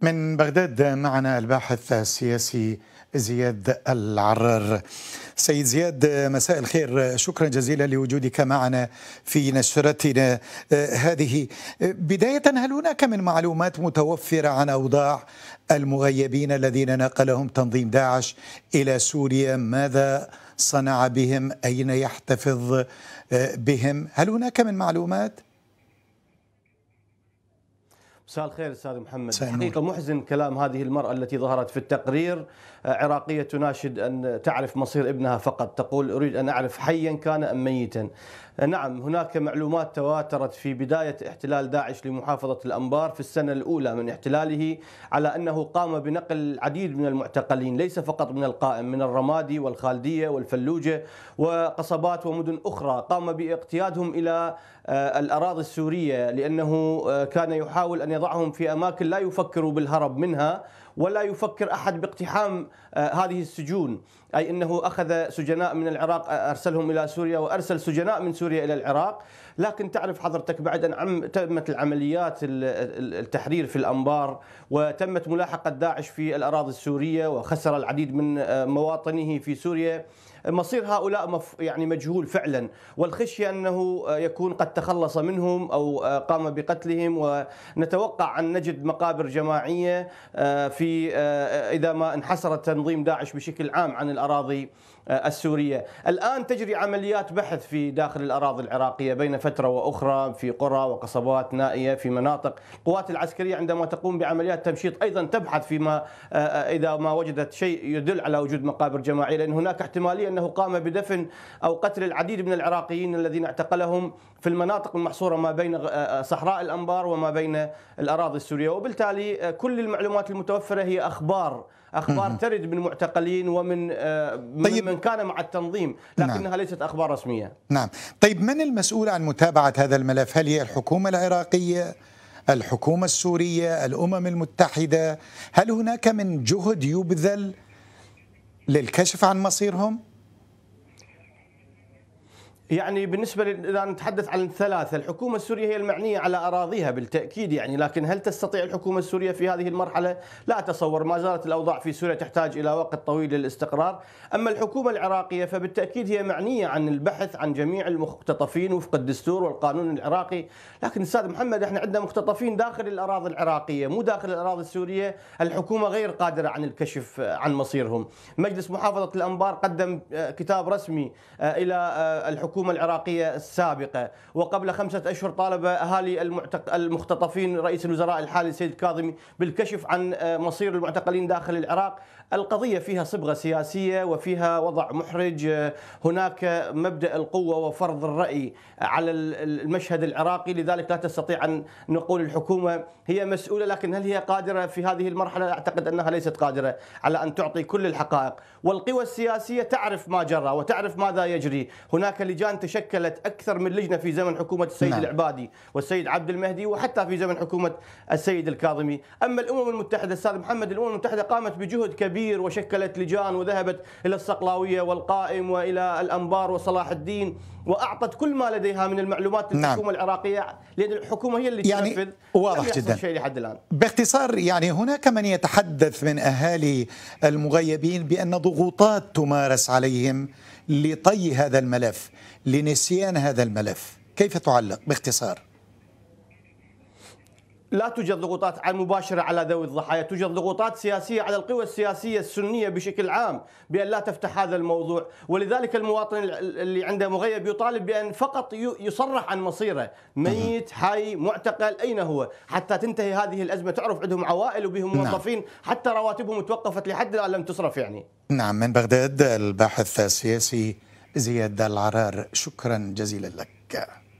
من بغداد معنا الباحث السياسي زياد العرار سيد زياد مساء الخير شكرا جزيلا لوجودك معنا في نشرتنا هذه بداية هل هناك من معلومات متوفرة عن أوضاع المغيبين الذين نقلهم تنظيم داعش إلى سوريا ماذا صنع بهم أين يحتفظ بهم هل هناك من معلومات؟ مساء الخير استاذ محمد حقيقه محزن كلام هذه المراه التي ظهرت في التقرير آه، عراقيه تناشد ان تعرف مصير ابنها فقط تقول اريد ان اعرف حيا كان ام ميتا آه، نعم هناك معلومات تواترت في بدايه احتلال داعش لمحافظه الانبار في السنه الاولى من احتلاله على انه قام بنقل العديد من المعتقلين ليس فقط من القائم من الرمادي والخالديه والفلوجه وقصبات ومدن اخرى قام باقتيادهم الى آه، الاراضي السوريه لانه كان يحاول ان يضعهم في اماكن لا يفكروا بالهرب منها ولا يفكر احد باقتحام آه، هذه السجون أي أنه أخذ سجناء من العراق أرسلهم إلى سوريا وأرسل سجناء من سوريا إلى العراق لكن تعرف حضرتك بعد أن عم تمت العمليات التحرير في الأنبار وتمت ملاحقة داعش في الأراضي السورية وخسر العديد من آه، مواطنه في سوريا مصير هؤلاء مف يعني مجهول فعلا والخشية أنه آه، يكون قد تخلص منهم أو آه، قام بقتلهم ونتوقع أن نجد مقابر جماعية في إذا ما انحسر تنظيم داعش بشكل عام عن الأراضي الأراضي آه، السورية الآن تجري عمليات بحث في داخل الأراضي العراقية بين فترة وأخرى في قرى وقصبات نائية في مناطق القوات العسكرية عندما تقوم بعمليات تمشيط أيضا تبحث فيما آه، آه، إذا ما وجدت شيء يدل على وجود مقابر جماعية لأن هناك احتمالية أنه قام بدفن أو قتل العديد من العراقيين الذين اعتقلهم في المناطق المحصورة ما بين صحراء الأنبار وما بين الأراضي السورية وبالتالي كل المعلومات المتوفرة هي أخبار اخبار ترد من معتقلين ومن آه، من, طيب من كان مع التنظيم نعم. لكنها نعم. ليست اخبار رسميه نعم طيب من المسؤول عن متابعه هذا الملف هل هي الحكومه العراقيه الحكومه السوريه الامم المتحده هل هناك من جهد يبذل للكشف عن مصيرهم يعني بالنسبة إذا نتحدث عن الثلاثة الحكومة السورية هي المعنية على أراضيها بالتأكيد يعني لكن هل تستطيع الحكومة السورية في هذه المرحلة؟ لا أتصور ما زالت الأوضاع في سوريا تحتاج إلى وقت طويل للاستقرار أما الحكومة العراقية فبالتأكيد هي معنية عن البحث عن جميع المختطفين وفق الدستور والقانون العراقي لكن أستاذ محمد احنا عندنا مختطفين داخل الأراضي العراقية مو داخل الأراضي السورية الحكومة غير قادرة عن الكشف آه، عن مصيرهم مجلس محافظة الأنبار قدم آه، كتاب رسمي آه، إلى الحكومة الحكومة العراقية السابقة وقبل خمسة أشهر طالب أهالي المعتق... المختطفين رئيس الوزراء الحالي السيد كاظمي بالكشف عن آه، مصير المعتقلين داخل العراق القضية فيها صبغة سياسية وفيها وضع محرج آه، هناك مبدأ القوة وفرض الرأي على المشهد العراقي لذلك لا تستطيع أن نقول الحكومة هي مسؤولة لكن هل هي قادرة في هذه المرحلة أعتقد أنها ليست قادرة على أن تعطي كل الحقائق والقوى السياسية تعرف ما جرى وتعرف ماذا يجري هناك لجان كان تشكلت اكثر من لجنه في زمن حكومه السيد نعم. العبادي والسيد عبد المهدي وحتى في زمن حكومه السيد الكاظمي، اما الامم المتحده استاذ محمد الامم المتحده قامت بجهد كبير وشكلت لجان وذهبت الى الصقلاويه والقائم والى الانبار وصلاح الدين واعطت كل ما لديها من المعلومات للحكومه نعم. العراقيه لان الحكومه هي اللي يعني تنفذ واضح جدا شيء لحد الان باختصار يعني هناك من يتحدث من اهالي المغيبين بان ضغوطات تمارس عليهم لطي هذا الملف لنسيان هذا الملف كيف تعلق باختصار لا توجد ضغوطات مباشرة على ذوي الضحايا توجد ضغوطات سياسية على القوى السياسية السنية بشكل عام بأن لا تفتح هذا الموضوع ولذلك المواطن اللي عنده مغيب يطالب بأن فقط يصرح عن مصيره ميت حي معتقل أين هو حتى تنتهي هذه الأزمة تعرف عندهم عوائل وبهم نعم. موظفين حتى رواتبهم توقفت لحد الآن لم تصرف يعني نعم من بغداد الباحث السياسي زياد العرار شكرا جزيلا لك